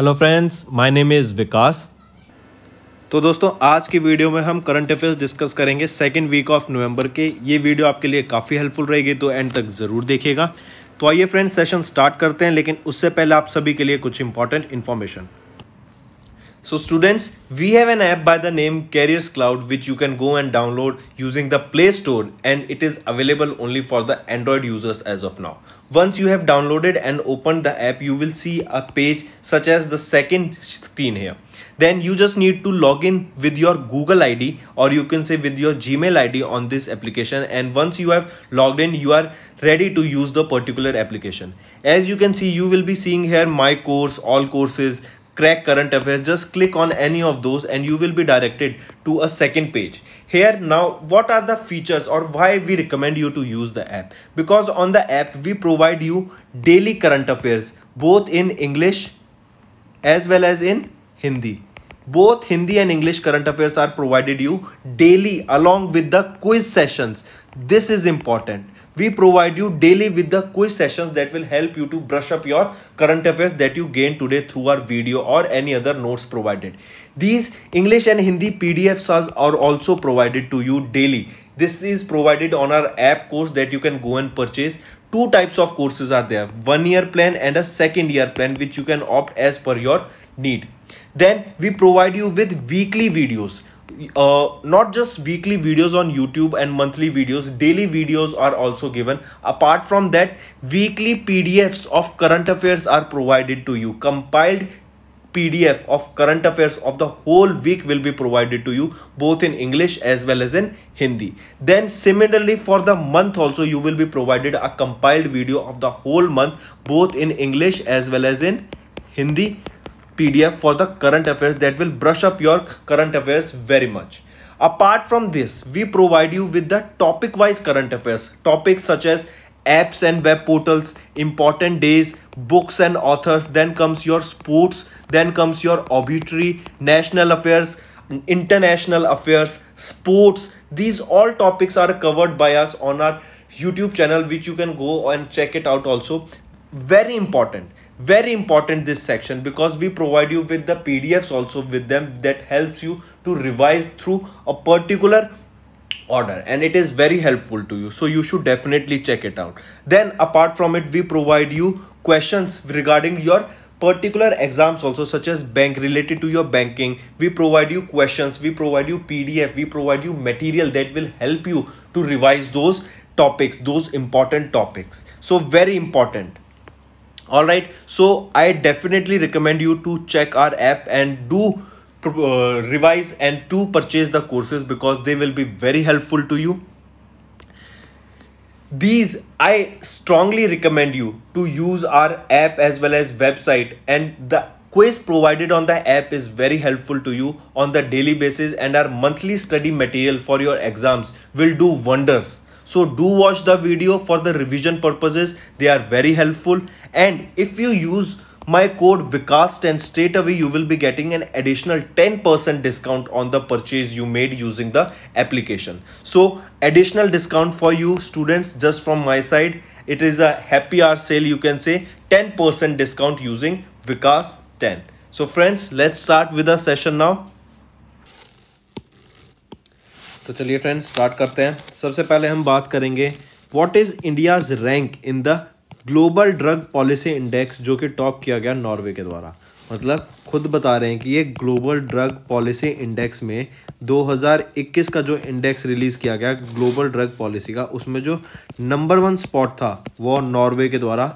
Hello friends my name is Vikas तो दोस्तों आज की वीडियो में हम करंट अफेयर्स डिस्कस करेंगे सेकेंड वीक ऑफ नवंबर के ये वीडियो आपके लिए काफ़ी हेल्पफुल रहेगी तो एंड तक ज़रूर देखिएगा तो आइए फ्रेंड्स सेशन स्टार्ट करते हैं लेकिन उससे पहले आप सभी के लिए कुछ important information So students, we have an app by the name Carriers Cloud which you can go and download using the Play Store and it is available only for the Android users as of now. Once you have downloaded and opened the app, you will see a page such as the second screen here. Then you just need to log in with your Google ID or you can say with your Gmail ID on this application and once you have logged in, you are ready to use the particular application. As you can see, you will be seeing here my course, all courses, crack current affairs just click on any of those and you will be directed to a second page here now what are the features or why we recommend you to use the app because on the app we provide you daily current affairs both in english as well as in hindi both hindi and english current affairs are provided you daily along with the quiz sessions this is important we provide you daily with the quiz sessions that will help you to brush up your current affairs that you gain today through our video or any other notes provided. These English and Hindi PDFs are also provided to you daily. This is provided on our app course that you can go and purchase. Two types of courses are there, one year plan and a second year plan which you can opt as per your need. Then we provide you with weekly videos uh, not just weekly videos on YouTube and monthly videos, daily videos are also given. Apart from that, weekly PDFs of current affairs are provided to you. Compiled PDF of current affairs of the whole week will be provided to you both in English as well as in Hindi. Then similarly for the month also you will be provided a compiled video of the whole month both in English as well as in Hindi PDF for the current affairs that will brush up your current affairs very much. Apart from this, we provide you with the topic wise current affairs, topics such as apps and web portals, important days, books and authors, then comes your sports, then comes your obituary, national affairs, international affairs, sports. These all topics are covered by us on our YouTube channel, which you can go and check it out also. Very important very important this section because we provide you with the pdfs also with them that helps you to revise through a particular order and it is very helpful to you so you should definitely check it out then apart from it we provide you questions regarding your particular exams also such as bank related to your banking we provide you questions we provide you pdf we provide you material that will help you to revise those topics those important topics so very important all right so i definitely recommend you to check our app and do uh, revise and to purchase the courses because they will be very helpful to you these i strongly recommend you to use our app as well as website and the quiz provided on the app is very helpful to you on the daily basis and our monthly study material for your exams will do wonders so do watch the video for the revision purposes they are very helpful and if you use my code Vikas 10 straight away you will be getting an additional 10% discount on the purchase you made using the application. So additional discount for you students just from my side it is a happy hour sale you can say 10% discount using Vikas 10. So friends let's start with the session now. तो चलिए friends friends, करते हैं सबसे पहले हम बात करेंगे what is India's rank in the global drug policy index जो कि टॉप किया गया नॉर्वे के द्वारा मतलब खुद बता रहे हैं कि ये ग्लोबल ड्रग पॉलिसी इंडेक्स में 2021 का जो इंडेक्स रिलीज़ किया गया ग्लोबल ड्रग पॉलिसी का उसमें जो नंबर वन स्पॉट था वो नॉर्वे के द्वारा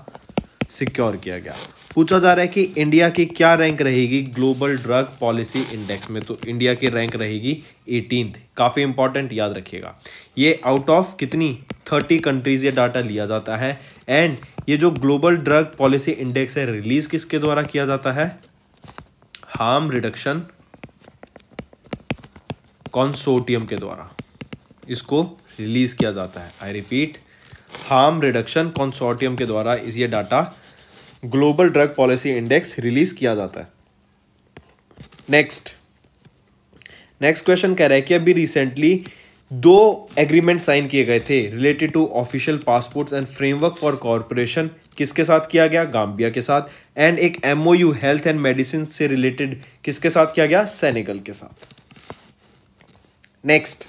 सिक्योर किया गया पूछा जा रहा है कि इंडिया की क्या रैंक रहेगी ग्लोबल ड्रग पॉलिसी इंडेक्स में तो इंडिया की रैंक रहेगी एटीन काफ़ी इंपॉर्टेंट याद रखिएगा ये आउट ऑफ कितनी थर्टी कंट्रीज़ ये डाटा लिया जाता है एंड ये जो ग्लोबल ड्रग पॉलिसी इंडेक्स है रिलीज किसके द्वारा किया जाता है हार्म रिडक्शन कॉन्सोटियम के द्वारा इसको रिलीज किया जाता है I repeat harm reduction consortium के द्वारा इस ये data global drug policy index release किया जाता है नेक्स्ट नेक्स्ट क्वेश्चन कह रहा है कि अभी रिसेंटली दो एग्रीमेंट साइन किए गए थे related to official passport and framework for corporation किसके साथ किया गया गाम्बिया के साथ एंड एक एमओयू हेल्थ एंड मेडिसिन से रिलेटेड किसके साथ किया गया सेनेगल के साथ नेक्स्ट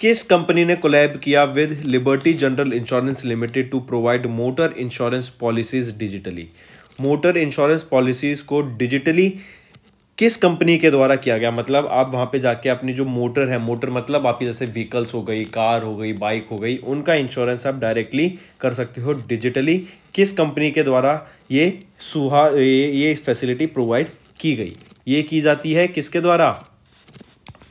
किस कंपनी ने कोलैब किया with Liberty General Insurance Limited to provide motor insurance policies digitally motor insurance policies को डिजिटली किस कंपनी के द्वारा किया गया मतलब आप वहाँ पे जाके अपनी जो मोटर है मोटर मतलब आपकी जैसे व्हीकल्स हो गई कार हो गई बाइक हो गई उनका इंश्योरेंस आप डायरेक्टली कर सकते हो डिजिटली किस कंपनी के द्वारा ये सुहा ये ये फैसिलिटी प्रोवाइड की गई ये की जाती है किसके द्वारा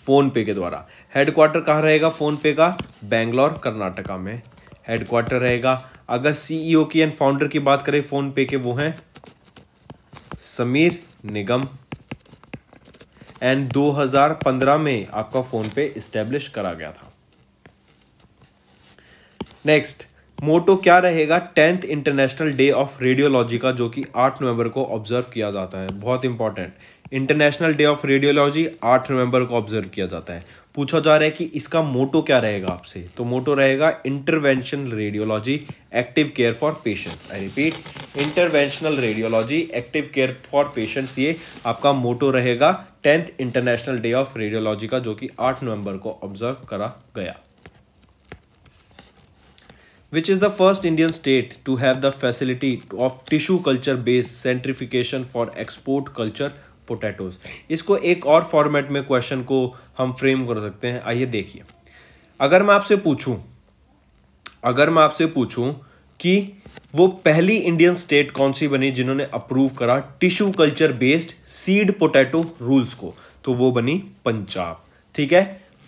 फ़ोन पे के द्वारा हेडक्वार्टर कहाँ रहेगा फ़ोन पे का बेंगलोर कर्नाटका में हेडक्वार्टर रहेगा अगर सीईओ e की एंड फाउंडर की बात करें फ़ोन पे के वो हैं समीर निगम एंड 2015 में आपका फोन पे इस्टेब्लिश करा गया था नेक्स्ट मोटो क्या रहेगा tenth international day of radiology का जो कि 8 नवंबर को ऑब्जर्व किया जाता है बहुत important international day of radiology 8 नवंबर को ऑब्जर्व किया जाता है पूछा जा रहा है कि इसका मोटो क्या रहेगा आपसे तो मोटो रहेगा intervention radiology active care for patients I repeat interventional radiology active care for patients ये आपका मोटो रहेगा tenth international day of radiology का जो कि 8 नवंबर को ऑब्जर्व करा गया which is the first Indian state to have the facility of tissue culture base certification for export culture potatoes इसको एक और फॉर्मेट में क्वेश्चन को हम फ्रेम कर सकते हैं आइए देखिए अगर मैं आपसे पूछूं अगर मैं आपसे पूछूं कि वो पहली इंडियन स्टेट कौन सी बनी जिन्होंने अप्रूव करा tissue culture based seed potato rules को तो वो बनी पंजाब ठीक है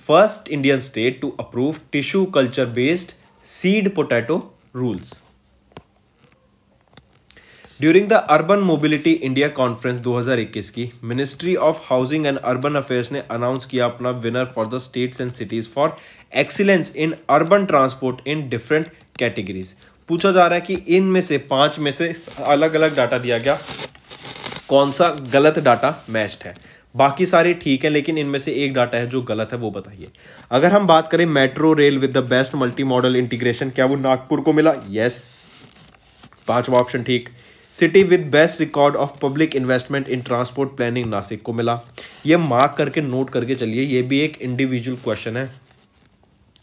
first Indian state to approve tissue culture based seed potato rules during the urban mobility India conference 2021 की ministry of housing and urban affairs ने अनाउंस किया अपना winner for the states and cities for excellence in urban transport in different categories पूछा जा रहा है कि इन में से पांच में से अलग अलग डाटा दिया गया कौन सा गलत डाटा मैच्ड है बाकी सारे ठीक है लेकिन इनमें से एक डाटा है जो गलत है वो बताइए अगर हम बात करें metro rail with the best multi model integration क्या वो नागपुर को मिला यस पांचवा ऑप्शन ठीक city with best record of public investment in transport planning Nashik को मिला ये मार्क करके नोट करके चलिए ये भी एक इंडिविजुअल क्वेश्चन है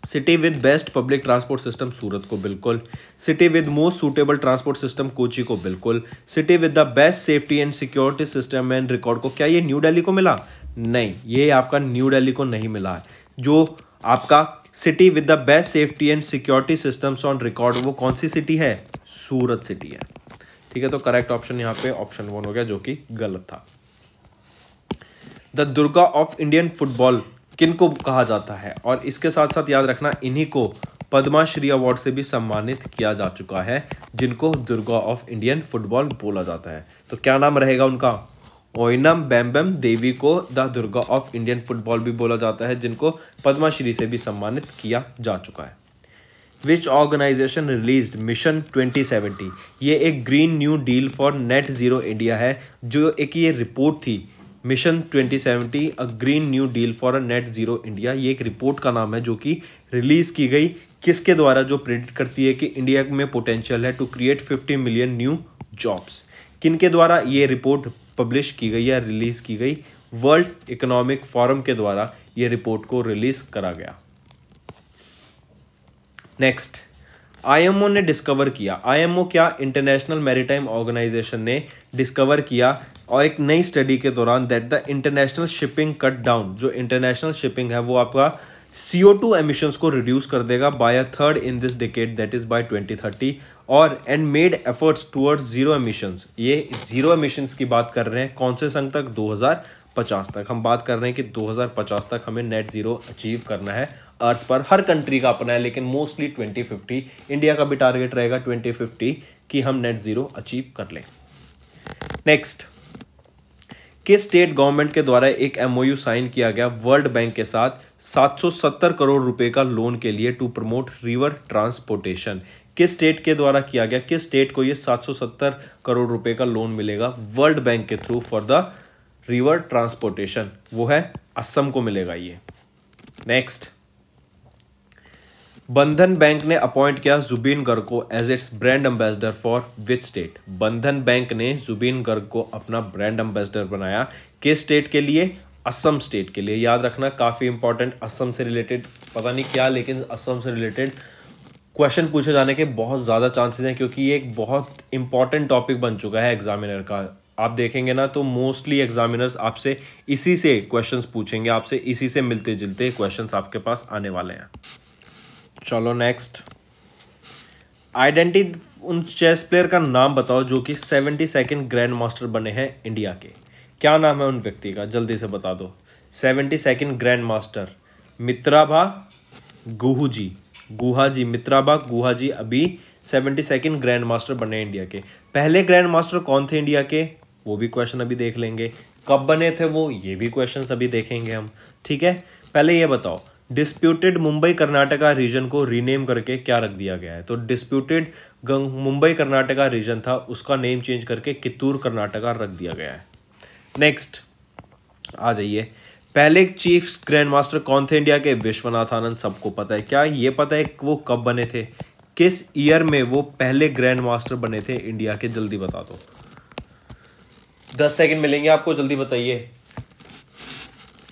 city with best public transport system Surat को बिल्कुल city with most suitable transport system Kochi को बिल्कुल city with the best safety and security system and record को क्या ये न्यू दिल्ली को मिला नहीं ये आपका न्यू दिल्ली को नहीं मिला है जो आपका city with the best safety and security systems on record वो कौन सी सिटी है सूरत सिटी है ठीक है तो करेक्ट ऑप्शन यहाँ पे ऑप्शन वन हो गया जो कि गलत था the Durga of Indian football किनको कहा जाता है और इसके साथ साथ याद रखना इन्हीं को पद्माश्री अवार्ड से भी सम्मानित किया जा चुका है जिनको दुर्गा ऑफ इंडियन फुटबॉल बोला जाता है तो क्या नाम रहेगा उनका ओइनम बैम्बम देवी को the Durga of Indian football भी बोला जाता है जिनको पद्माश्री से भी सम्मानित किया जा चुका है विच ऑर्गेनाइजेशन रिलीज मिशन 2070 ये एक green new deal for net zero India है जो एक ये रिपोर्ट थी mission 2070 a green new deal for a net zero India ये एक रिपोर्ट का नाम है जो कि रिलीज की गई किसके द्वारा जो प्रेडिक्ट करती है कि इंडिया में पोटेंशियल है to create 50 million new jobs किन के द्वारा ये रिपोर्ट पब्लिश की गई या रिलीज की गई वर्ल्ड इकोनॉमिक फोरम के द्वारा ये रिपोर्ट को रिलीज करा गया नेक्स्ट आईएमओ ने डिस्कवर किया आईएमओ क्या इंटरनेशनल मैरीटाइम ऑर्गेनाइजेशन ने डिस्कवर किया और एक नई स्टडी के दौरान that the international shipping cut down जो इंटरनेशनल शिपिंग है वो आपका सी ओ टू एमिशंस को रिड्यूस कर देगा by a third in this decade that is by 2030 और and made efforts towards zero emissions ये जीरो एमिशंस की बात कर रहे हैं कौन से संघ तक 2050 तक हम बात कर रहे हैं कि 2050 तक हमें नेट जीरो अचीव करना है अर्थ पर हर कंट्री का अपना है लेकिन मोस्टली 2050 इंडिया का भी टारगेट रहेगा 2050 कि हम नेट जीरो अचीव कर लें नेक्स्ट किस स्टेट गवर्नमेंट के द्वारा एक एमओयू साइन किया गया वर्ल्ड बैंक के साथ 770 करोड़ रुपए का लोन के लिए टू प्रमोट रिवर ट्रांसपोर्टेशन किस स्टेट के द्वारा किया गया किस स्टेट को ये 770 करोड़ रुपए का लोन मिलेगा वर्ल्ड बैंक के through for the river transportation वो है असम को मिलेगा ये नेक्स्ट बंधन बैंक ने अपॉइंट किया जुबीन गर्ग को as its brand ambassador for which state Bandhan Bank ने जुबीन गर्ग को अपना ब्रांड एम्बेसडर बनाया किस स्टेट के लिए असम स्टेट के लिए याद रखना काफ़ी इंपॉर्टेंट असम से रिलेटेड पता नहीं क्या लेकिन असम से रिलेटेड क्वेश्चन पूछे जाने के बहुत ज़्यादा चांसेस हैं क्योंकि ये एक बहुत इंपॉर्टेंट टॉपिक बन चुका है एग्जामिनर का आप देखेंगे ना तो मोस्टली एग्जामिनर्स आपसे इसी से क्वेश्चंस पूछेंगे आपसे इसी से मिलते जुलते क्वेश्चंस आपके पास आने वाले हैं चलो नेक्स्ट आइडेंटिटी उन चेस प्लेयर का नाम बताओ जो कि सेवेंटी सेकेंड ग्रैंड मास्टर बने हैं इंडिया के क्या नाम है उन व्यक्ति का जल्दी से बता दो seventy second grandmaster Mitrabha Guha ji Guha ji Mitrabha Guha ji अभी सेवेंटी सेकेंड ग्रैंड मास्टर बने इंडिया के पहले ग्रैंड मास्टर कौन थे इंडिया के वो भी क्वेश्चन अभी देख लेंगे कब बने थे वो ये भी क्वेश्चन अभी देखेंगे हम ठीक है पहले ये बताओ डिस्प्यूटेड मुंबई कर्नाटका रीजन को रीनेम करके क्या रख दिया गया है तो डिस्प्यूटेड मुंबई कर्नाटका रीजन था उसका नेम चेंज करके कितूर कर्नाटका रख दिया गया है नेक्स्ट आ जाइए पहले चीफ ग्रैंड मास्टर कौन थे इंडिया के विश्वनाथ आनंद सबको पता है क्या ये पता है वो कब बने थे किस ईयर में वो पहले ग्रैंड मास्टर बने थे इंडिया के जल्दी बता दो दस सेकंड मिलेंगे आपको जल्दी बताइए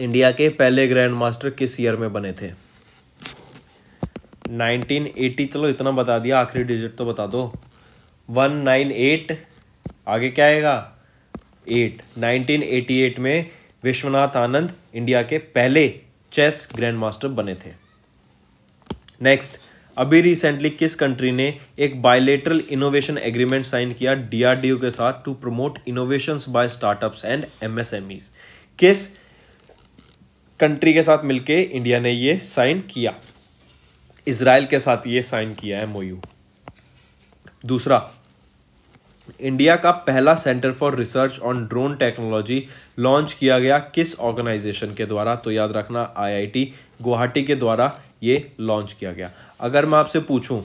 इंडिया के पहले ग्रैंड मास्टर किस ईयर में बने थे 1980 चलो इतना बता दिया आखिरी डिजिट तो बता दो 198 आगे क्या आएगा 8 1988 में विश्वनाथ आनंद इंडिया के पहले चेस ग्रैंड मास्टर बने थे नेक्स्ट अभी रिसेंटली किस कंट्री ने एक बायलेटरल इनोवेशन एग्रीमेंट साइन किया डीआरडीओ के साथ to promote innovations by startups and MSMEs किस कंट्री के साथ मिलके इंडिया ने ये साइन किया इसराइल के साथ ये साइन किया मोयू दूसरा इंडिया का पहला centre for research on drone technology launch किया गया किस ऑर्गेनाइजेशन के द्वारा तो याद रखना आईआईटी गुवाहाटी के द्वारा ये लॉन्च किया गया अगर मैं आपसे पूछूं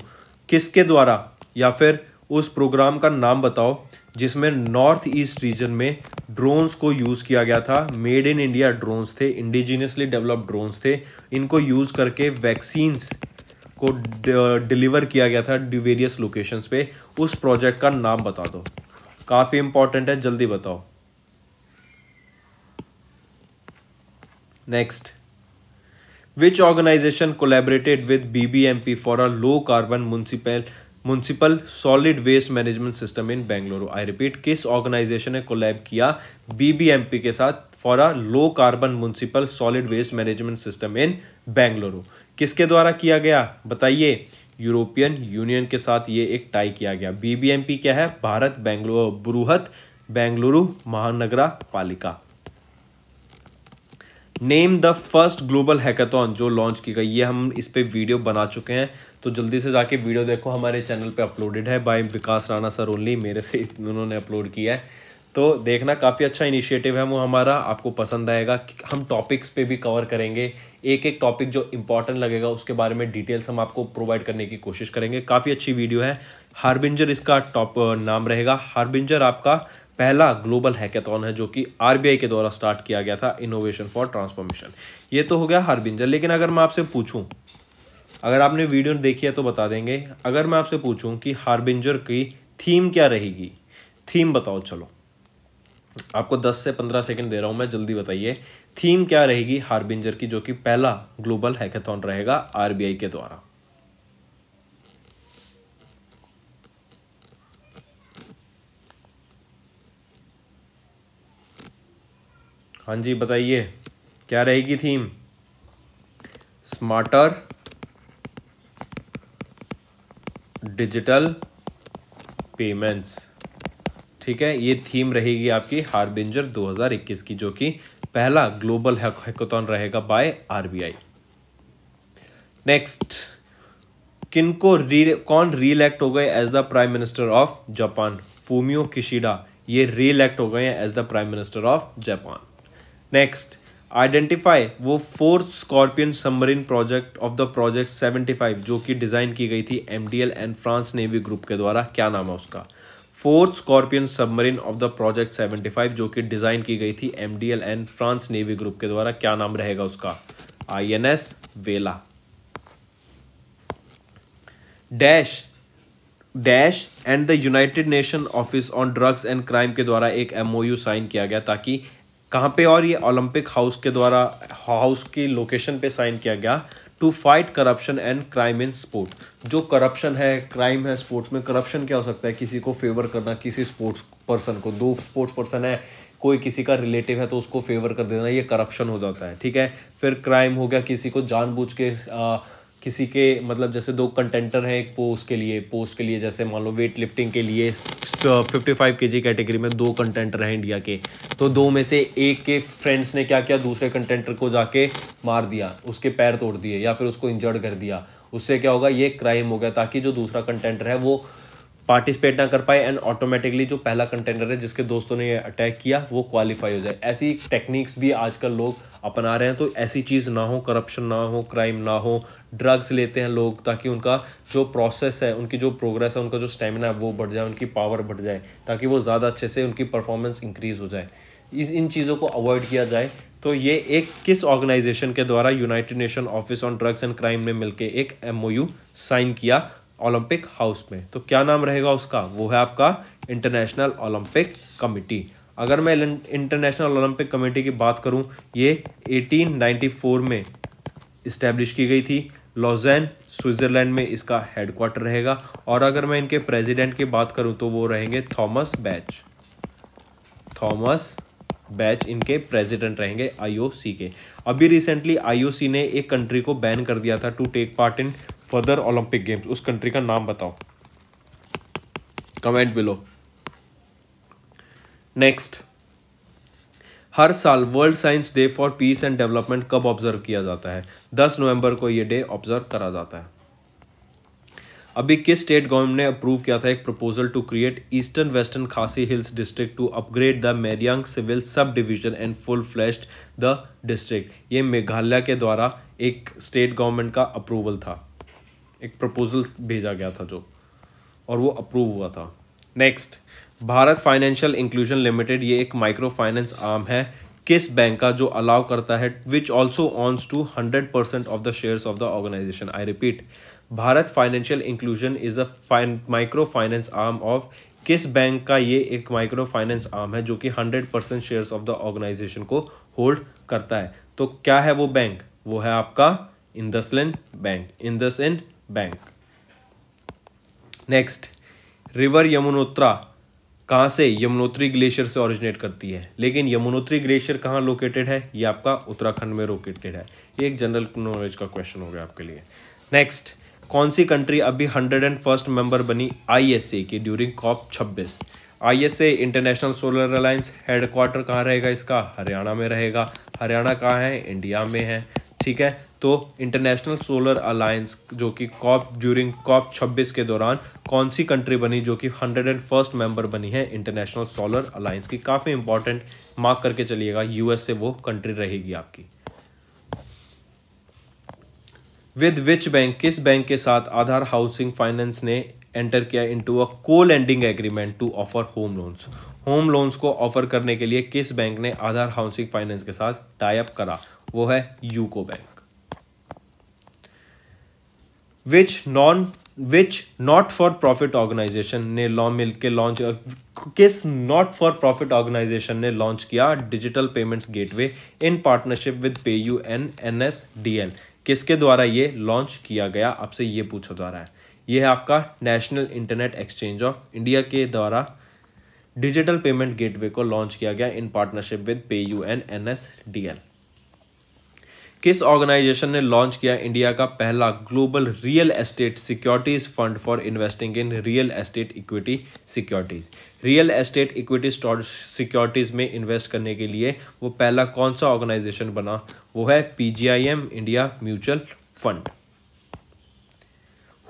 किसके द्वारा या फिर उस प्रोग्राम का नाम बताओ जिसमें नॉर्थ ईस्ट रीजन में ड्रोन्स को यूज़ किया गया था मेड इन इंडिया ड्रोन्स थे इंडिजीनियसली डेवलप्ड ड्रोन्स थे इनको यूज़ करके वैक्सीन्स को डिलीवर किया गया था वेरियस लोकेशंस पे उस प्रोजेक्ट का नाम बता दो काफ़ी इंपॉर्टेंट है जल्दी बताओ next which organisation collaborated with BBMP for a low carbon municipal municipal solid waste management system in Bengaluru I repeat किस ऑर्गेनाइजेशन ने कोलैब किया बीबीएमपी के साथ for a low carbon municipal solid waste management system in Bengaluru किसके द्वारा किया गया बताइए यूरोपियन यूनियन के साथ ये एक टाई किया गया बीबीएमपी क्या है Bharat Bengaluru बुरुहत Bengaluru Mahanagara Palike name the first global hackathon जो लॉन्च की गई ये हम इस पर वीडियो बना चुके हैं तो जल्दी से जाके वीडियो देखो हमारे चैनल पे अपलोडेड है by Vikas Rana sir only मेरे से उन्होंने अपलोड किया है तो देखना काफ़ी अच्छा इनिशिएटिव है वो हमारा आपको पसंद आएगा हम टॉपिक्स पे भी कवर करेंगे एक एक टॉपिक जो इंपॉर्टेंट लगेगा उसके बारे में डिटेल्स हम आपको प्रोवाइड करने की कोशिश करेंगे काफ़ी अच्छी वीडियो है हारबिंजर इसका टॉप नाम रहेगा हारबिंजर आपका पहला ग्लोबल हैकेथॉन है जो कि आरबीआई के द्वारा स्टार्ट किया गया था इनोवेशन फॉर ट्रांसफॉर्मेशन ये तो हो गया हारबिंजर लेकिन अगर मैं आपसे पूछूं अगर आपने वीडियो देखी है तो बता देंगे अगर मैं आपसे पूछूं कि हार्बिंजर की थीम क्या रहेगी थीम बताओ चलो आपको 10 से 15 सेकंड दे रहा हूं मैं जल्दी बताइए थीम क्या रहेगी हार्बिंजर की जो कि पहला ग्लोबल हैकेथन रहेगा आरबीआई के द्वारा हां जी बताइए क्या रहेगी थीम स्मार्टर डिजिटल पेमेंट्स ठीक है ये थीम रहेगी आपकी हार्बिंजर 2021 की जो कि पहला ग्लोबल हैकोथन रहेगा बाय आरबीआई नेक्स्ट किनको री कौन रीइलेक्ट हो गए as the prime minister of Japan Fumio Kishida ये रीइलेक्ट हो गए हैं as the prime minister of Japan next identify वो fourth scorpion submarine project of the project 75 जो कि डिज़ाइन की गई थी M and France navy group के द्वारा क्या नाम है उसका fourth scorpion submarine of the project 75 जो कि डिज़ाइन की गई थी M and France navy group के द्वारा क्या नाम रहेगा उसका I N S Vela dash dash and the United Nation office on drugs and crime के द्वारा एक एमओयू साइन किया गया ताकि कहाँ पे और ये ओलंपिक हाउस के द्वारा हाउस की लोकेशन पे साइन किया गया to fight corruption and crime in sport जो करप्शन है क्राइम है स्पोर्ट्स में करप्शन क्या हो सकता है किसी को फेवर करना किसी स्पोर्ट्स पर्सन को दो स्पोर्ट्स पर्सन है कोई किसी का रिलेटिव है तो उसको फेवर कर देना ये करप्शन हो जाता है ठीक है फिर क्राइम हो गया किसी को जानबूझ के आ, किसी के मतलब जैसे दो कंटेंटर हैं एक पोस्ट के लिए पोस्ट के लिए जैसे मान लो वेट लिफ्टिंग के लिए फिफ्टी फाइव के जी कैटेगरी में दो कंटेंटर हैं इंडिया के तो दो में से एक के फ्रेंड्स ने क्या किया दूसरे कंटेंटर को जाके मार दिया उसके पैर तोड़ दिए या फिर उसको इंजर्ड कर दिया उससे क्या होगा ये क्राइम हो गया ताकि जो दूसरा कंटेंटर है वो पार्टिसिपेट ना कर पाए एंड ऑटोमेटिकली जो पहला कंटेंडर है जिसके दोस्तों ने अटैक किया वो क्वालिफाई हो जाए ऐसी टेक्निक्स भी आजकल लोग अपना रहे हैं तो ऐसी चीज़ ना हो करप्शन ना हो क्राइम ना हो ड्रग्स लेते हैं लोग ताकि उनका जो प्रोसेस है उनकी जो प्रोग्रेस है उनका जो स्टेमिना है वो बढ़ जाए उनकी पावर बढ़ जाए ताकि वो ज़्यादा अच्छे से उनकी परफॉर्मेंस इंक्रीज़ हो जाए इस इन चीज़ों को अवॉइड किया जाए तो ये एक किस ऑर्गेनाइजेशन के द्वारा United Nation office on drugs and crime ने मिलकर एक एम साइन किया ओलंपिक हाउस में तो क्या नाम रहेगा उसका वो है आपका इंटरनेशनल ओलंपिक कमिटी अगर मैं इंटरनेशनल ओलंपिक कमेटी की बात करूं ये 1894 में इस्टेब्लिश की गई थी लॉजैन स्विट्ज़रलैंड में इसका हेडक्वार्टर रहेगा और अगर मैं इनके प्रेसिडेंट की बात करूं तो वो रहेंगे थॉमस बैच थॉमस बैच इनके प्रेसिडेंट रहेंगे आईओसी के अभी रिसेंटली आईओसी ने एक कंट्री को बैन कर दिया था to take part in further Olympic games उस कंट्री का नाम बताओ कमेंट बिलो नेक्स्ट हर साल world science day for peace and development कब ऑब्जर्व किया जाता है 10 नवंबर को ये डे ऑब्जर्व करा जाता है अभी किस स्टेट गवर्नमेंट ने अप्रूव किया था एक proposal to create eastern western Khasi hills district to upgrade the Mairang civil sub division and full flash the district ये मेघालय के द्वारा एक स्टेट गवर्नमेंट का अप्रूवल था एक प्रपोजल भेजा गया था जो और वो अप्रूव हुआ था next Bharat financial inclusion limited ये एक माइक्रो फाइनेंस आर्म है किस बैंक का जो अलाउ करता है which also owns two hundred percent of the shares of the organisation I repeat Bharat financial inclusion is a micro finance arm of किस bank का ये एक माइक्रो फाइनेंस आर्म है जो कि hundred percent share of the organisation को hold करता है तो क्या है वो बैंक वो है आपका IndusInd bank IndusInd bank next river Yamunotra कहाँ से यमुनोत्री ग्लेशियर से ओरिजिनेट करती है लेकिन यमुनोत्री ग्लेशियर कहाँ लोकेटेड है ये आपका उत्तराखंड में लोकेटेड है ये एक जनरल नॉलेज का क्वेश्चन हो गया आपके लिए नेक्स्ट कौन सी कंट्री अभी हंड्रेड एंड फर्स्ट मेंबर बनी आईएसए की ड्यूरिंग कॉप छब्बीस ISA international solar alliance headquarter कहाँ रहेगा इसका हरियाणा में रहेगा हरियाणा कहाँ है इंडिया में है ठीक है तो इंटरनेशनल सोलर अलायंस जो कि कॉप ड्यूरिंग कॉप 26 के दौरान कौन सी कंट्री बनी जो कि हंड्रेड एंड फर्स्ट मेंबर बनी है इंटरनेशनल सोलर अलायंस की काफ़ी इंपॉर्टेंट मार्क करके चलिएगा यूएस से वो कंट्री रहेगी आपकी विद विच बैंक किस बैंक के साथ आधार हाउसिंग फाइनेंस ने एंटर किया into a co lending agreement to offer home loans home loans को ऑफर करने के लिए किस बैंक ने आधार हाउसिंग फाइनेंस के साथ टाइप करा वो है UCO bank which non which not for profit organisation ने लॉ मिल के लॉन्च किस नॉट फॉर प्रॉफिट ऑर्गेनाइजेशन ने लॉन्च किया digital payments gateway in partnership with pay U N N S D L किसके द्वारा ये लॉन्च किया गया आपसे ये पूछा जा रहा है ये है आपका national internet exchange of India के द्वारा डिजिटल पेमेंट गेटवे को लॉन्च किया गया in partnership with pay U N N S D L किस ऑर्गेनाइजेशन ने लॉन्च किया इंडिया का पहला global real estate securities fund for investing in real estate equity securities real estate equity securities में invest करने के लिए वो पहला कौन सा ऑर्गेनाइजेशन बना वो है PGIM India mutual fund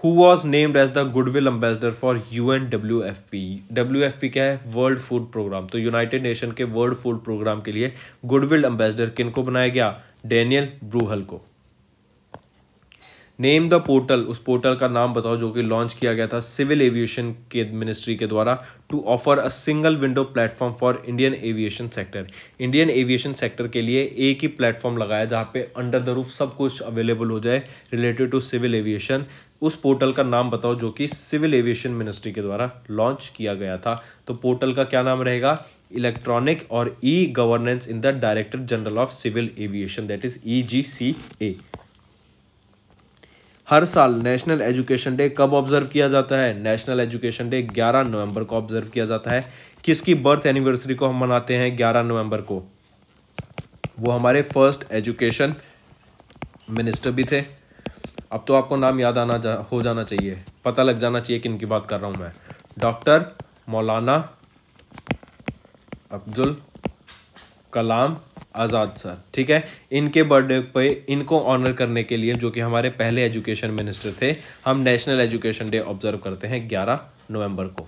who was named as the goodwill ambassador for U N W F P W F P क्या है वर्ल्ड फूड प्रोग्राम तो यूनाइटेड नेशन के वर्ल्ड फूड प्रोग्राम के लिए गुडविल एम्बेसडर किन को बनाया गया डेनियल ब्रूहल को नेम द पोर्टल उस पोर्टल का नाम बताओ जो कि लॉन्च किया गया था सिविल एविएशन के मिनिस्ट्री के द्वारा to offer a single window platform for Indian aviation sector Indian aviation sector के लिए एक ही प्लेटफॉर्म लगाया जहाँ पे अंडर द रूफ सब कुछ अवेलेबल हो जाए रिलेटेड टू सिविल एविएशन उस पोर्टल का नाम बताओ जो कि सिविल एविएशन मिनिस्ट्री के द्वारा लॉन्च किया गया था तो पोर्टल का क्या नाम रहेगा इलेक्ट्रॉनिक और e governance in the director general of civil aviation that is egca हर साल नेशनल एजुकेशन डे कब ऑब्जर्व किया जाता है नेशनल एजुकेशन डे 11 नवंबर को ऑब्जर्व किया जाता है किसकी बर्थ एनिवर्सरी को हम मनाते हैं 11 नवंबर को वो हमारे फर्स्ट एजुकेशन मिनिस्टर भी थे अब तो आपको नाम याद आना जा, हो जाना चाहिए पता लग जाना चाहिए किन की बात कर रहा हूँ मैं डॉक्टर मौलाना अब्दुल कलाम आज़ाद सर ठीक है इनके बर्थडे पे इनको ऑनर करने के लिए जो कि हमारे पहले एजुकेशन मिनिस्टर थे हम नेशनल एजुकेशन डे ऑब्जर्व करते हैं 11 नवंबर को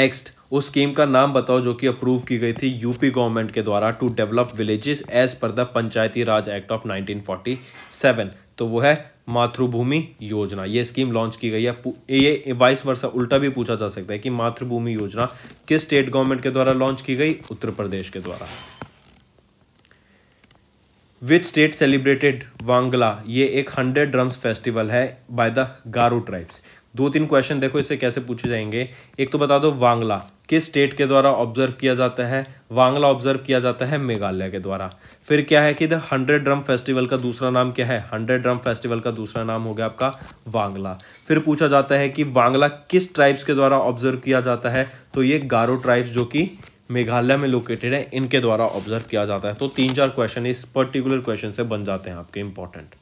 नेक्स्ट उस स्कीम का नाम बताओ जो कि अप्रूव की गई थी यूपी गवर्नमेंट के द्वारा टू डेवलप विलेजेस एज पर the Panchayati Raj act of 1947 तो वो है मातृभूमि योजना ये स्कीम लॉन्च की गई है ये वाइस वर्षा उल्टा भी पूछा जा सकता है कि मातृभूमि योजना किस स्टेट गवर्नमेंट के द्वारा लॉन्च की गई उत्तर प्रदेश के द्वारा विच स्टेट सेलिब्रेटेड वांगला ये एक हंड्रेड ड्रम्स फेस्टिवल है बाय द गारू ट्राइब्स दो तीन क्वेश्चन देखो इसे कैसे पूछे जाएंगे एक तो बता दो वांगला किस स्टेट के द्वारा ऑब्जर्व किया जाता है वांगला ऑब्जर्व किया जाता है मेघालय के द्वारा फिर क्या है कि द हंड्रेड ड्रम फेस्टिवल का दूसरा नाम क्या है हंड्रेड ड्रम फेस्टिवल का दूसरा नाम हो गया आपका वांगला फिर पूछा जाता है कि वांगला किस ट्राइब्स के द्वारा ऑब्जर्व किया जाता है तो ये गारो ट्राइब्स जो कि मेघालय में लोकेटेड है इनके द्वारा ऑब्जर्व किया जाता है तो तीन चार क्वेश्चन इस पर्टिकुलर क्वेश्चन से बन जाते हैं आपके इंपॉर्टेंट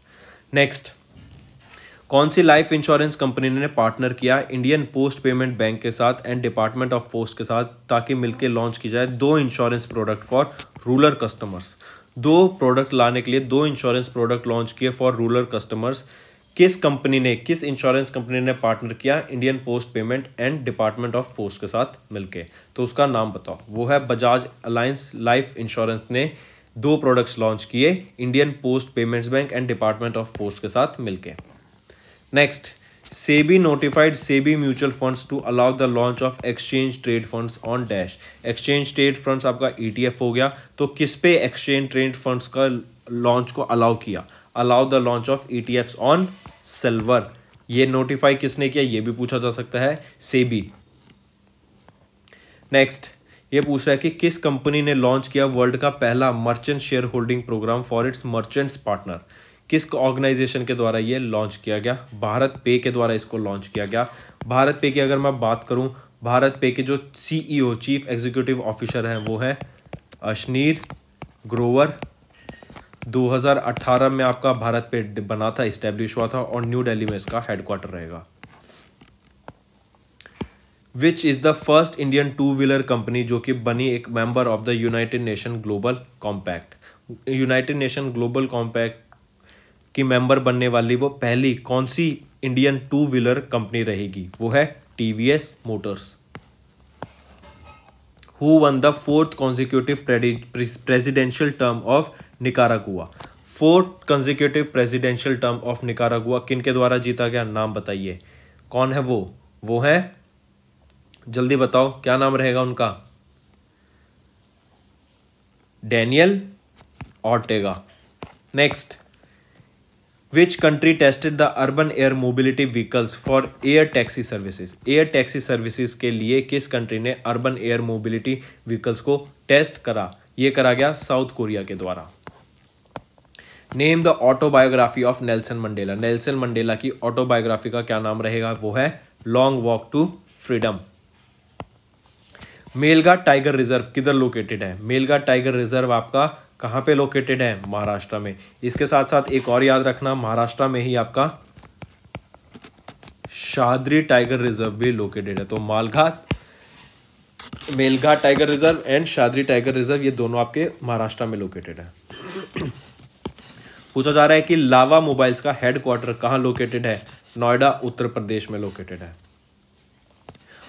नेक्स्ट कौन सी लाइफ इंश्योरेंस कंपनी ने पार्टनर किया इंडियन पोस्ट पेमेंट बैंक के साथ एंड डिपार्टमेंट ऑफ पोस्ट के साथ ताकि मिलकर लॉन्च की जाए दो insurance product for rural customers दो प्रोडक्ट लाने के लिए दो इंश्योरेंस प्रोडक्ट लॉन्च किए फॉर रूरल कस्टमर्स किस कंपनी ने किस इंश्योरेंस कंपनी ने पार्टनर किया Indian post payment and department of post के साथ मिलके तो उसका नाम बताओ वो है बजाज अलायंस लाइफ इंश्योरेंस ने दो प्रोडक्ट्स लॉन्च किए Indian post payments bank and department of post के साथ मिलके next SEBI notified SEBI mutual funds to allow the launch of exchange trade funds on dash exchange trade funds आपका ETF e हो गया तो किस पे एक्सचेंज ट्रेड फंड्स का लॉन्च को अलाउ किया allow the launch of e on silver ये नोटिफाई किसने किया ये भी पूछा जा सकता है सेबी नेक्स्ट ये पूछ रहा है कि किस कंपनी ने लॉन्च किया वर्ल्ड का पहला merchant share holding programme for its merchants partner किस ऑर्गेनाइजेशन के द्वारा ये लॉन्च किया गया भारत पे के द्वारा इसको लॉन्च किया गया भारत पे की अगर मैं बात करूं भारत पे के जो सीईओ चीफ एग्जीक्यूटिव ऑफिसर हैं वो है अश्नीर ग्रोवर 2018 में आपका भारत पे बना था इस्टेब्लिश हुआ था और न्यू दिल्ली में इसका हेडक्वार्टर रहेगा which is the first Indian two wheeler company जो कि बनी एक member of the United Nation global compact United Nation global compact की मेंबर बनने वाली वो पहली कौन सी इंडियन टू व्हीलर कंपनी रहेगी वो है TVS motors who won the fourth consecutive presidential term of Nicaragua fourth consecutive presidential term of Nicaragua किन के द्वारा जीता गया नाम बताइए कौन है वो वो है जल्दी बताओ क्या नाम रहेगा उनका Daniel Ortega next which country tested the urban air mobility vehicles for air taxi services air taxi services के लिए किस country ने urban air mobility vehicles को test करा ये करा गया South Korea के द्वारा Name the autobiography of Nelson Mandela. Nelson Mandela की autobiography का क्या नाम रहेगा वो है Long Walk to Freedom. Melghat tiger reserve किधर लोकेटेड है मेलगा टाइगर रिजर्व आपका कहाँ पे लोकेटेड है महाराष्ट्र में इसके साथ साथ एक और याद रखना महाराष्ट्र में ही आपका शादरी टाइगर रिजर्व भी लोकेटेड है तो Malghat Melghat tiger reserve and Sahyadri tiger reserve ये दोनों आपके महाराष्ट्र में लोकेटेड है पूछा जा रहा है कि लावा मोबाइल्स का हेडक्वार्टर कहाँ लोकेटेड है नोएडा उत्तर प्रदेश में लोकेटेड है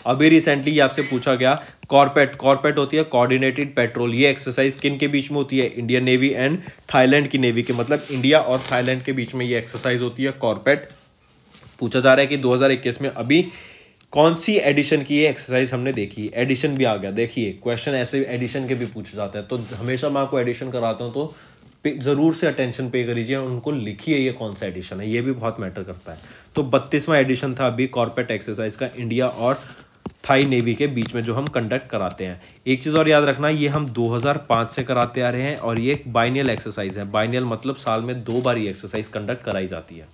अभी रिसेंटली आपसे पूछा गया कॉर्पेट कॉर्पेट होती है कोऑर्डिनेटेड पेट्रोल ये एक्सरसाइज किन के बीच में होती है इंडियन नेवी एंड थाईलैंड की नेवी के मतलब इंडिया और थाईलैंड के बीच में ये एक्सरसाइज होती है कॉर्पेट पूछा जा रहा है कि 2021 में अभी कौन सी एडिशन की ये एक्सरसाइज हमने देखी एडिशन भी आ गया देखिए क्वेश्चन ऐसे एडिशन के भी पूछे जाते हैं तो हमेशा मैं आपको एडिशन कराता हूँ तो ज़रूर से अटेंशन पे कर लीजिए उनको लिखिए ये कौन सा एडिशन है ये भी बहुत मैटर करता है तो बत्तीसवां एडिशन था अभी कॉर्पोरेट एक्सरसाइज का इंडिया और थाई नेवी के बीच में जो हम कंडक्ट कराते हैं एक चीज़ और याद रखना ये हम 2005 से कराते आ रहे हैं और ये एक बाइनियल एक्सरसाइज है बाइनियल मतलब साल में दो बार ये एक्सरसाइज कंडक्ट कराई जाती है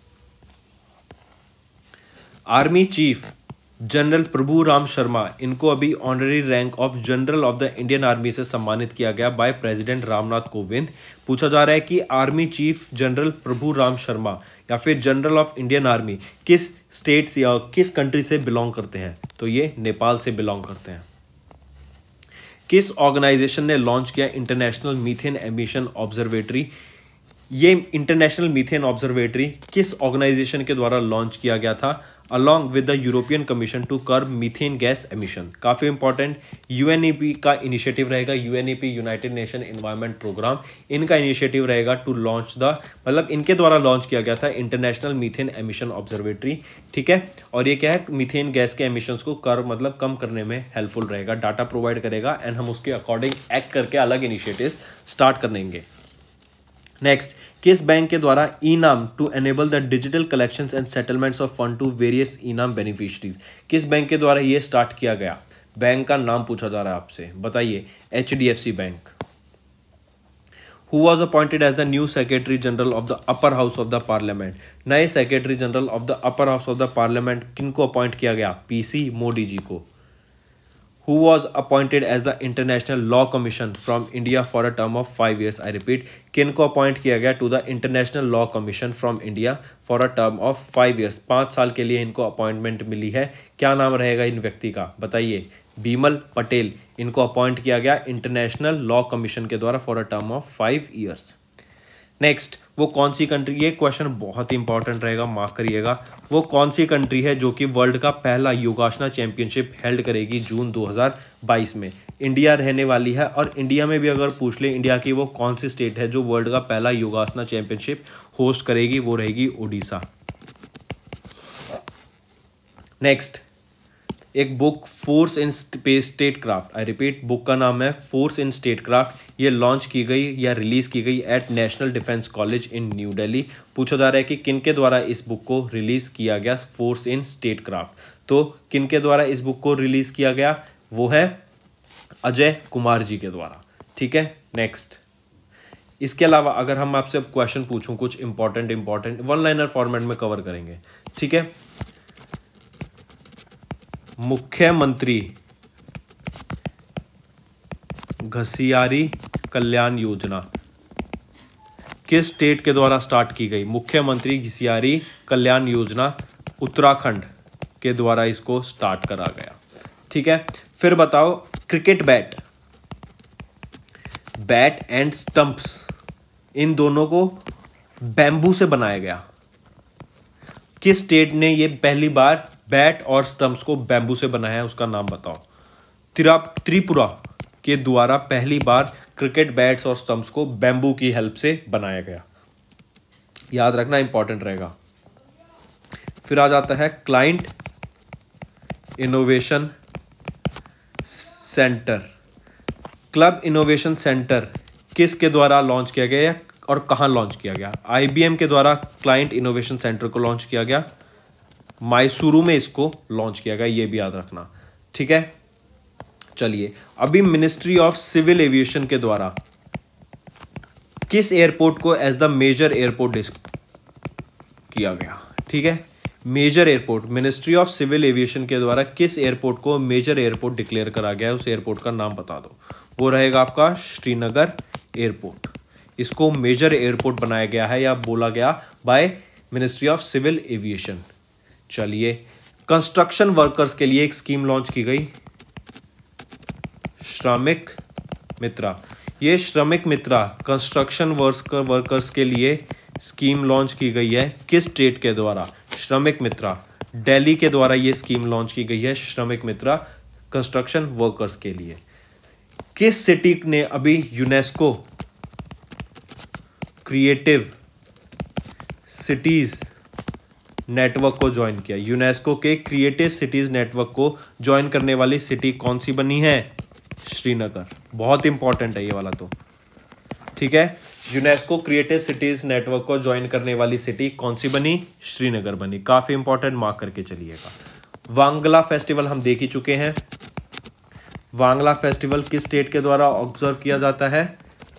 army chief general Prabhu Ram Sharma इनको अभी honorary rank of general of the Indian army से सम्मानित किया गया बाय प्रेसिडेंट रामनाथ कोविंद पूछा जा रहा है कि army chief general Prabhu Ram Sharma या फिर जनरल ऑफ इंडियन आर्मी किस स्टेट से या किस कंट्री से बिलोंग करते हैं तो ये नेपाल से बिलोंग करते हैं किस ऑर्गेनाइजेशन ने लॉन्च किया इंटरनेशनल मीथेन एमिशन ऑब्जर्वेटरी ये इंटरनेशनल मीथेन ऑब्जर्वेटरी किस ऑर्गेनाइजेशन के द्वारा लॉन्च किया गया था along with the European commission to curb methane gas emission काफ़ी इंपॉर्टेंट यू का इनिशिएटिव रहेगा U United Nation environment programme इनका इनिशिएटिव रहेगा टू लॉन्च द मतलब इनके द्वारा लॉन्च किया गया था इंटरनेशनल मीथेन एमिशन ऑब्जर्वेटरी ठीक है और ये क्या है मीथेन गैस के एमिशन को कर मतलब कम करने में हेल्पफुल रहेगा डाटा प्रोवाइड करेगा एंड हम उसके अकॉर्डिंग एक्ट करके अलग इनिशिएटिव स्टार्ट कर देंगे नेक्स्ट किस बैंक के द्वारा e NAM to enable the digital collections and settlements of fund to various e NAM beneficiaries किस बैंक के द्वारा ये स्टार्ट किया गया बैंक का नाम पूछा जा रहा है आपसे बताइए H D F C bank who was appointed as the new secretary general of the upper house of the parliament नए secretary general of the upper house of the parliament किन को अपॉइंट किया गया पीसी मोदी जी को who was appointed as the International Law Commission from India for a term of five years. I repeat, किन को appoint किया गया to the international law commission from India for a term of five years पाँच साल के लिए इनको appointment मिली है क्या नाम रहेगा इन व्यक्ति का बताइए बीमल पटेल इनको अपॉइंट किया गया इंटरनेशनल लॉ कमीशन के द्वारा for a term of five years next वो कौन सी कंट्री ये क्वेश्चन बहुत ही इंपॉर्टेंट रहेगा मार्क करिएगा वो कौन सी कंट्री है जो कि वर्ल्ड का पहला योगासना चैंपियनशिप हेल्ड करेगी जून 2022 में इंडिया रहने वाली है और इंडिया में भी अगर पूछ ले इंडिया की वो कौन सी स्टेट है जो वर्ल्ड का पहला योगासना चैंपियनशिप होस्ट करेगी वो रहेगी ओडिशा नेक्स्ट एक book force in space state craft I repeat book का नाम है फोर्स इन स्टेट क्राफ्ट ये लॉन्च की गई या रिलीज़ की गई at national defence college in new Delhi पूछा जा रहा है कि किन के द्वारा इस बुक को रिलीज़ किया गया फोर्स इन स्टेट क्राफ्ट तो किन के द्वारा इस बुक को रिलीज़ किया गया वो है अजय कुमार जी के द्वारा ठीक है नेक्स्ट इसके अलावा अगर हम आपसे अब क्वेश्चन पूछूं कुछ important important one liner format में कवर करेंगे ठीक है मुख्यमंत्री घसियारी कल्याण योजना किस स्टेट के द्वारा स्टार्ट की गई मुख्यमंत्री घसियारी कल्याण योजना उत्तराखंड के द्वारा इसको स्टार्ट करा गया ठीक है फिर बताओ cricket bat bat and stumps इन दोनों को बैम्बू से बनाया गया किस स्टेट ने ये पहली बार बैट और स्टंप्स को बैम्बू से बनाया है उसका नाम बताओ त्रिपुरा के द्वारा पहली बार क्रिकेट बैट्स और स्टम्प्स को बैम्बू की हेल्प से बनाया गया याद रखना इंपॉर्टेंट रहेगा फिर आ जाता है client innovation centre club innovation centre किसके द्वारा लॉन्च किया गया और कहां लॉन्च किया गया आईबीएम के द्वारा क्लाइंट इनोवेशन सेंटर को लॉन्च किया गया माइसुरु में इसको लॉन्च किया गया यह भी याद रखना ठीक है चलिए अभी मिनिस्ट्री ऑफ सिविल एविएशन के द्वारा किस एयरपोर्ट को एज द मेजर एयरपोर्ट डिस्क किया गया ठीक है major airport ministry of civil aviation के द्वारा किस एयरपोर्ट को मेजर एयरपोर्ट डिक्लेयर करा गया है उस एयरपोर्ट का नाम बता दो वो रहेगा आपका श्रीनगर एयरपोर्ट इसको मेजर एयरपोर्ट बनाया गया है या बोला गया by ministry of civil aviation चलिए कंस्ट्रक्शन वर्कर्स के लिए एक स्कीम लॉन्च की गई श्रमिक मित्रा ये श्रमिक मित्रा कंस्ट्रक्शन वर्कर वर्कर्स के लिए स्कीम लॉन्च की गई है किस स्टेट के द्वारा श्रमिक मित्रा दिल्ली के द्वारा ये स्कीम लॉन्च की गई है श्रमिक मित्रा कंस्ट्रक्शन वर्कर्स के लिए किस सिटी ने अभी यूनेस्को क्रिएटिव सिटीज़ नेटवर्क को ज्वाइन किया यूनेस्को के क्रिएटिव सिटीज़ नेटवर्क को ज्वाइन करने वाली सिटी कौन सी बनी है श्रीनगर बहुत इंपॉर्टेंट है ये वाला तो ठीक है यूनेस्को क्रिएटिव सिटीज नेटवर्क को ज्वाइन करने वाली सिटी कौन सी बनी श्रीनगर बनी काफी इंपॉर्टेंट मार्क करके चलिएगा वांगला फेस्टिवल हम देख ही चुके हैं वांगला फेस्टिवल किस स्टेट के द्वारा ऑब्जर्व किया जाता है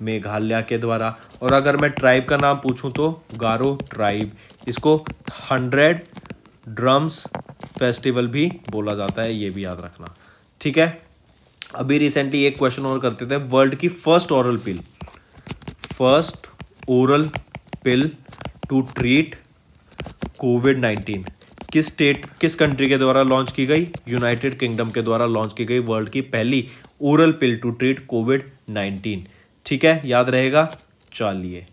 मेघालय के द्वारा और अगर मैं ट्राइब का नाम पूछूं तो गारो ट्राइब इसको हंड्रेड ड्रम्स फेस्टिवल भी बोला जाता है ये भी याद रखना ठीक है अभी रिसेंटली एक क्वेश्चन और करते थे वर्ल्ड की first oral pill first oral pill to treat covid nineteen किस स्टेट किस कंट्री के द्वारा लॉन्च की गई यूनाइटेड किंगडम के द्वारा लॉन्च की गई वर्ल्ड की पहली oral pill to treat covid nineteen ठीक है याद रहेगा चलिए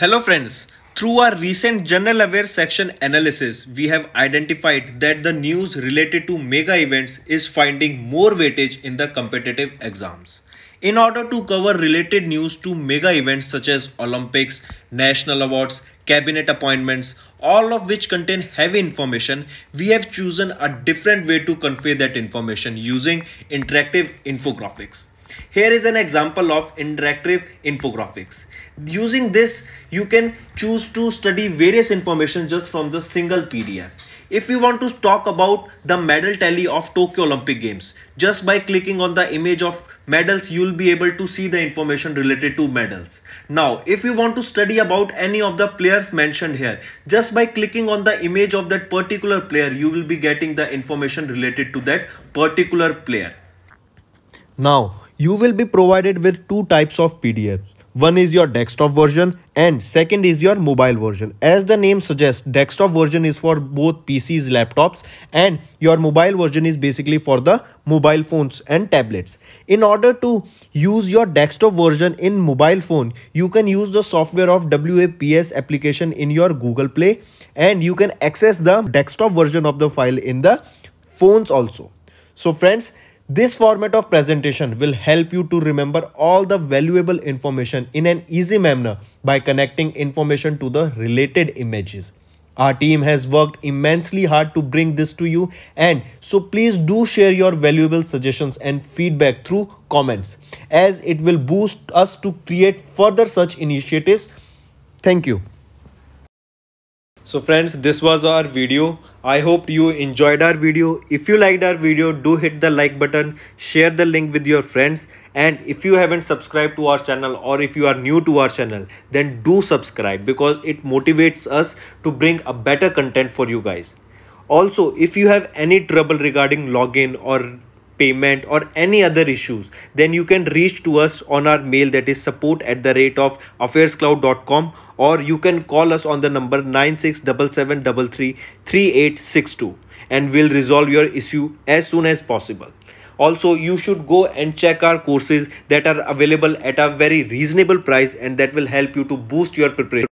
hello friends Through our recent general aware section analysis, we have identified that the news related to mega events is finding more weightage in the competitive exams. In order to cover related news to mega events such as Olympics, national awards, cabinet appointments, all of which contain heavy information, we have chosen a different way to convey that information using interactive infographics. Here is an example of interactive infographics using this you can choose to study various information just from the single pdf if you want to talk about the medal tally of tokyo olympic games just by clicking on the image of medals you will be able to see the information related to medals now if you want to study about any of the players mentioned here just by clicking on the image of that particular player you will be getting the information related to that particular player now you will be provided with two types of pdfs one is your desktop version and second is your mobile version as the name suggests desktop version is for both pcs laptops and your mobile version is basically for the mobile phones and tablets in order to use your desktop version in mobile phone you can use the software of waps application in your google play and you can access the desktop version of the file in the phones also so friends this format of presentation will help you to remember all the valuable information in an easy manner by connecting information to the related images. Our team has worked immensely hard to bring this to you and so please do share your valuable suggestions and feedback through comments as it will boost us to create further such initiatives. Thank you. So friends, this was our video. I hope you enjoyed our video. If you liked our video, do hit the like button, share the link with your friends. And if you haven't subscribed to our channel or if you are new to our channel, then do subscribe because it motivates us to bring a better content for you guys. Also, if you have any trouble regarding login or payment or any other issues then you can reach to us on our mail that is support at the rate of affairscloud.com or you can call us on the number 9677333862 and we'll resolve your issue as soon as possible also you should go and check our courses that are available at a very reasonable price and that will help you to boost your preparation